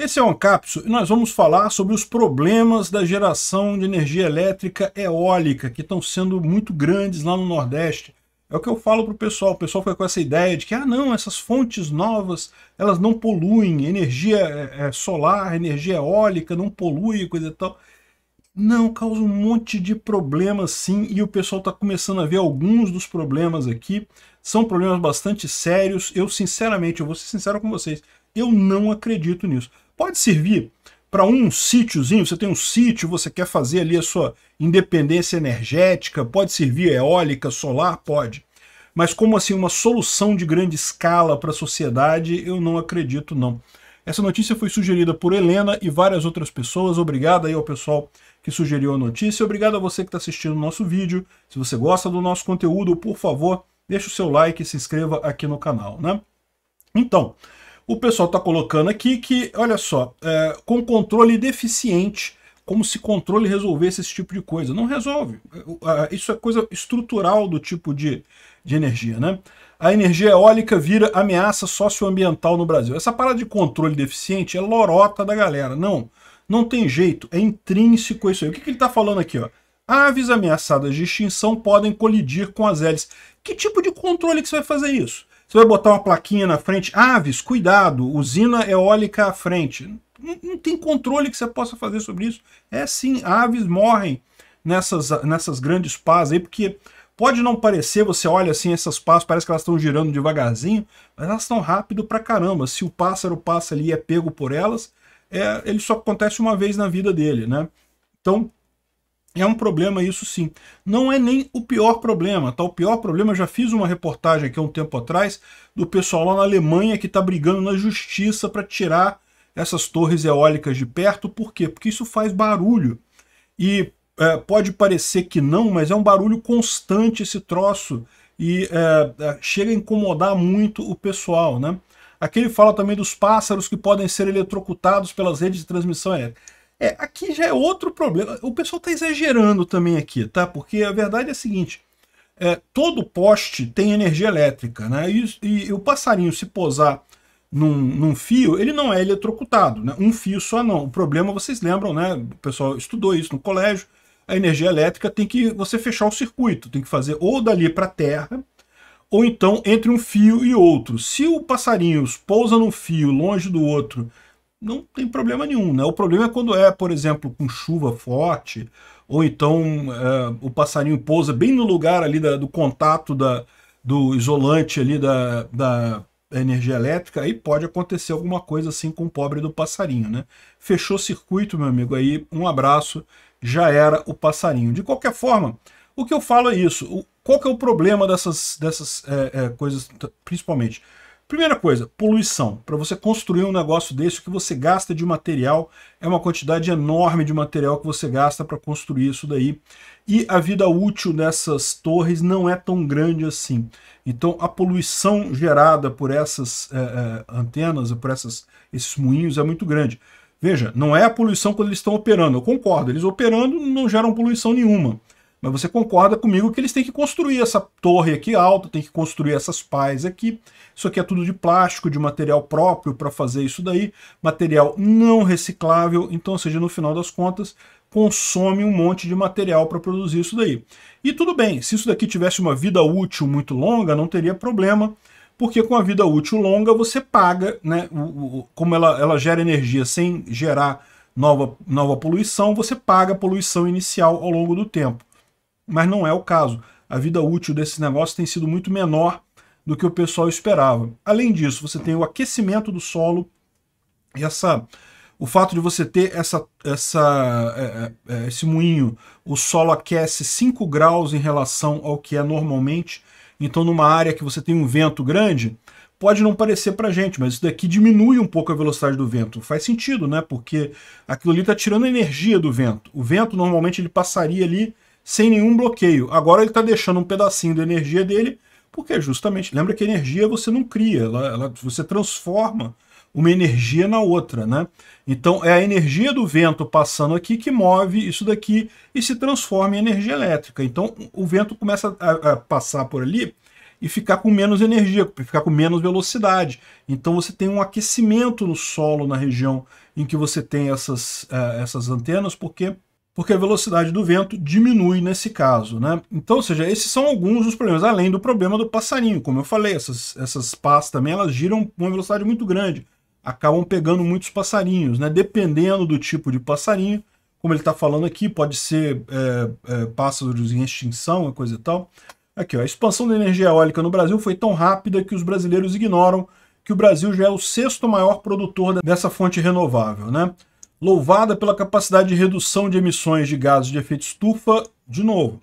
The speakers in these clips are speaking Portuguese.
Esse é o Ancapso e nós vamos falar sobre os problemas da geração de energia elétrica eólica, que estão sendo muito grandes lá no Nordeste. É o que eu falo para o pessoal, o pessoal fica com essa ideia de que, ah não, essas fontes novas, elas não poluem, energia é, é, solar, energia eólica não polui, coisa e tal. Não, causa um monte de problemas sim, e o pessoal está começando a ver alguns dos problemas aqui. São problemas bastante sérios, eu sinceramente, eu vou ser sincero com vocês, eu não acredito nisso. Pode servir para um sítiozinho, você tem um sítio, você quer fazer ali a sua independência energética, pode servir eólica, solar, pode. Mas como assim uma solução de grande escala para a sociedade, eu não acredito não. Essa notícia foi sugerida por Helena e várias outras pessoas. Obrigado aí ao pessoal que sugeriu a notícia. Obrigado a você que está assistindo o nosso vídeo. Se você gosta do nosso conteúdo, por favor, deixe o seu like e se inscreva aqui no canal, né? Então, o pessoal está colocando aqui que, olha só, é, com controle deficiente, como se controle resolvesse esse tipo de coisa. Não resolve. Isso é coisa estrutural do tipo de, de energia, né? A energia eólica vira ameaça socioambiental no Brasil. Essa parada de controle deficiente é lorota da galera. Não, não tem jeito. É intrínseco isso aí. O que, que ele está falando aqui, ó? Aves ameaçadas de extinção podem colidir com as hélices. Que tipo de controle que você vai fazer isso? Você vai botar uma plaquinha na frente, aves, cuidado, usina eólica à frente. Não, não tem controle que você possa fazer sobre isso. É sim, aves morrem nessas, nessas grandes pás aí, porque pode não parecer, você olha assim essas pás, parece que elas estão girando devagarzinho, mas elas estão rápido pra caramba. Se o pássaro passa ali e é pego por elas, é, ele só acontece uma vez na vida dele, né? Então, é um problema isso sim. Não é nem o pior problema, tá? O pior problema, eu já fiz uma reportagem aqui há um tempo atrás do pessoal lá na Alemanha que está brigando na justiça para tirar essas torres eólicas de perto. Por quê? Porque isso faz barulho. E é, pode parecer que não, mas é um barulho constante esse troço. E é, é chega a incomodar muito o pessoal, né? Aqui ele fala também dos pássaros que podem ser eletrocutados pelas redes de transmissão elétrica. É, aqui já é outro problema. O pessoal está exagerando também aqui, tá? Porque a verdade é a seguinte: é, todo poste tem energia elétrica, né? E, e, e o passarinho se posar num, num, fio, ele não é eletrocutado, né? Um fio só não. O problema, vocês lembram, né? O pessoal estudou isso no colégio. A energia elétrica tem que você fechar o circuito, tem que fazer ou dali para a terra, ou então entre um fio e outro. Se o passarinho pousa num fio longe do outro não tem problema nenhum. Né? O problema é quando é, por exemplo, com chuva forte, ou então é, o passarinho pousa bem no lugar ali da, do contato da, do isolante ali da, da energia elétrica, aí pode acontecer alguma coisa assim com o pobre do passarinho. Né? Fechou o circuito, meu amigo, aí um abraço, já era o passarinho. De qualquer forma, o que eu falo é isso. O, qual que é o problema dessas, dessas é, é, coisas, principalmente? Primeira coisa, poluição. Para você construir um negócio desse, o que você gasta de material é uma quantidade enorme de material que você gasta para construir isso daí. E a vida útil dessas torres não é tão grande assim. Então a poluição gerada por essas é, é, antenas, por essas, esses moinhos é muito grande. Veja, não é a poluição quando eles estão operando. Eu concordo, eles operando não geram poluição nenhuma. Mas você concorda comigo que eles têm que construir essa torre aqui alta, tem que construir essas pás aqui. Isso aqui é tudo de plástico, de material próprio para fazer isso daí. Material não reciclável, então, ou seja, no final das contas, consome um monte de material para produzir isso daí. E tudo bem, se isso daqui tivesse uma vida útil muito longa, não teria problema, porque com a vida útil longa você paga, né, o, o, como ela, ela gera energia sem gerar nova, nova poluição, você paga a poluição inicial ao longo do tempo mas não é o caso. A vida útil desses negócios tem sido muito menor do que o pessoal esperava. Além disso, você tem o aquecimento do solo e essa o fato de você ter essa, essa, é, é, é, esse moinho, o solo aquece 5 graus em relação ao que é normalmente. Então, numa área que você tem um vento grande, pode não parecer para gente, mas isso daqui diminui um pouco a velocidade do vento. Faz sentido, né? Porque aquilo ali está tirando energia do vento. O vento, normalmente, ele passaria ali sem nenhum bloqueio. Agora ele está deixando um pedacinho da energia dele, porque justamente, lembra que energia você não cria, ela, ela, você transforma uma energia na outra, né? Então é a energia do vento passando aqui que move isso daqui e se transforma em energia elétrica. Então o vento começa a, a passar por ali e ficar com menos energia, ficar com menos velocidade. Então você tem um aquecimento no solo na região em que você tem essas, uh, essas antenas, porque porque a velocidade do vento diminui nesse caso. Né? Então, ou seja, esses são alguns dos problemas, além do problema do passarinho, como eu falei, essas, essas pás também elas giram com uma velocidade muito grande, acabam pegando muitos passarinhos, né? dependendo do tipo de passarinho, como ele está falando aqui, pode ser é, é, pássaros em extinção, coisa e tal. Aqui, ó, a expansão da energia eólica no Brasil foi tão rápida que os brasileiros ignoram que o Brasil já é o sexto maior produtor dessa fonte renovável. Né? louvada pela capacidade de redução de emissões de gases de efeito estufa, de novo,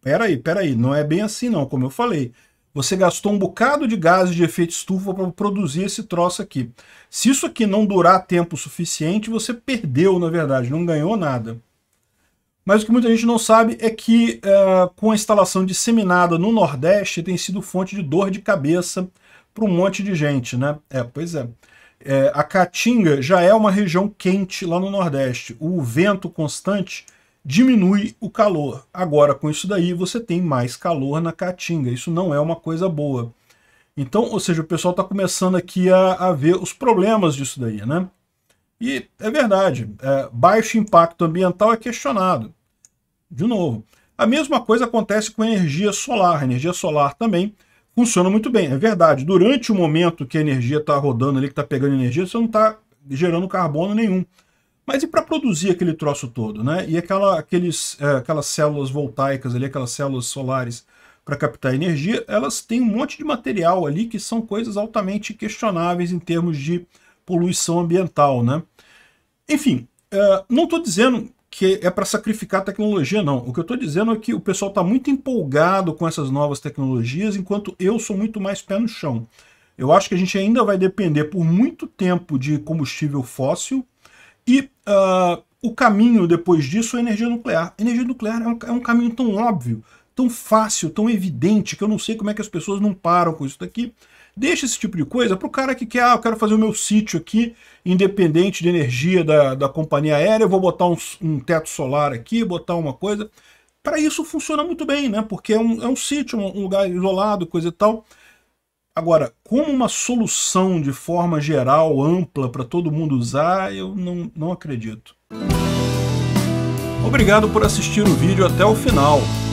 peraí, peraí, não é bem assim não, como eu falei. Você gastou um bocado de gases de efeito estufa para produzir esse troço aqui. Se isso aqui não durar tempo suficiente, você perdeu, na verdade, não ganhou nada. Mas o que muita gente não sabe é que uh, com a instalação disseminada no Nordeste tem sido fonte de dor de cabeça para um monte de gente, né? É, pois é. É, a Caatinga já é uma região quente lá no Nordeste. O vento constante diminui o calor. Agora, com isso daí, você tem mais calor na Caatinga. Isso não é uma coisa boa. Então, ou seja, o pessoal está começando aqui a, a, ver os problemas disso daí, né? E é verdade, é, baixo impacto ambiental é questionado. De novo, a mesma coisa acontece com a energia solar. A energia solar também funciona muito bem. É verdade. Durante o momento que a energia está rodando ali, que está pegando energia, você não está gerando carbono nenhum. Mas e para produzir aquele troço todo, né? E aquela, aqueles, é, aquelas células voltaicas ali, aquelas células solares para captar energia, elas têm um monte de material ali que são coisas altamente questionáveis em termos de poluição ambiental, né? Enfim, é, não estou dizendo que é para sacrificar a tecnologia, não. O que eu estou dizendo é que o pessoal está muito empolgado com essas novas tecnologias, enquanto eu sou muito mais pé no chão. Eu acho que a gente ainda vai depender por muito tempo de combustível fóssil e uh, o caminho depois disso é energia nuclear. Energia nuclear é um, é um caminho tão óbvio, tão fácil, tão evidente, que eu não sei como é que as pessoas não param com isso daqui. Deixa esse tipo de coisa para o cara que quer, ah, eu quero fazer o meu sítio aqui, independente de energia da, da companhia aérea, eu vou botar um, um teto solar aqui, botar uma coisa. Para isso funciona muito bem, né? Porque é um, é um sítio, um lugar isolado, coisa e tal. Agora, como uma solução de forma geral, ampla, para todo mundo usar, eu não, não acredito. Obrigado por assistir o vídeo até o final.